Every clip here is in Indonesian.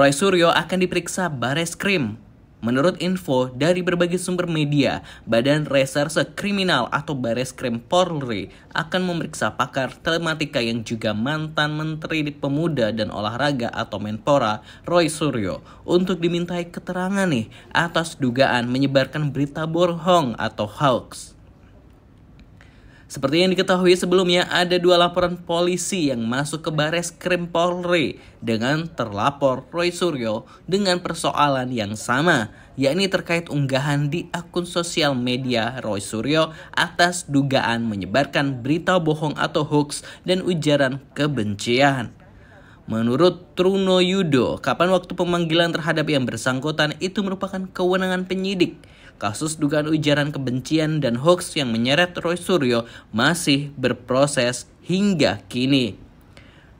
Roy Suryo akan diperiksa Bares Krim. Menurut info dari berbagai sumber media, Badan Reserse Kriminal atau Bares Krim Polri akan memeriksa pakar telematika yang juga mantan Menteri Pemuda dan Olahraga atau Menpora Roy Suryo untuk dimintai keterangan nih atas dugaan menyebarkan berita bohong atau hoax. Seperti yang diketahui sebelumnya, ada dua laporan polisi yang masuk ke Bares Krim Polri dengan terlapor Roy Suryo dengan persoalan yang sama, yakni terkait unggahan di akun sosial media Roy Suryo atas dugaan menyebarkan berita bohong atau hoax dan ujaran kebencian. Menurut Truno Yudo, kapan waktu pemanggilan terhadap yang bersangkutan itu merupakan kewenangan penyidik kasus dugaan ujaran kebencian dan hoax yang menyeret Roy Suryo masih berproses hingga kini.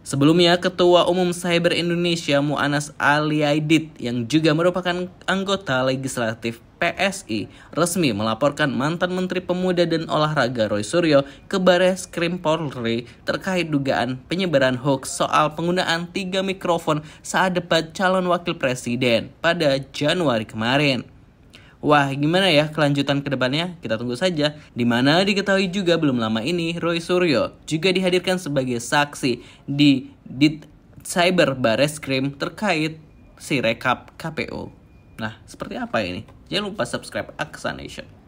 Sebelumnya, Ketua Umum Cyber Indonesia Mu'anas Ali Aidit yang juga merupakan anggota legislatif PSI resmi melaporkan mantan Menteri Pemuda dan Olahraga Roy Suryo ke Bares Krim Polri terkait dugaan penyebaran hoax soal penggunaan tiga mikrofon saat debat calon wakil presiden pada Januari kemarin. Wah, gimana ya kelanjutan kedepannya? Kita tunggu saja. Dimana diketahui juga belum lama ini, Roy Suryo juga dihadirkan sebagai saksi di Dit Cyber Krim terkait si rekap KPU. Nah, seperti apa ini? Jangan lupa subscribe Aksa Nation.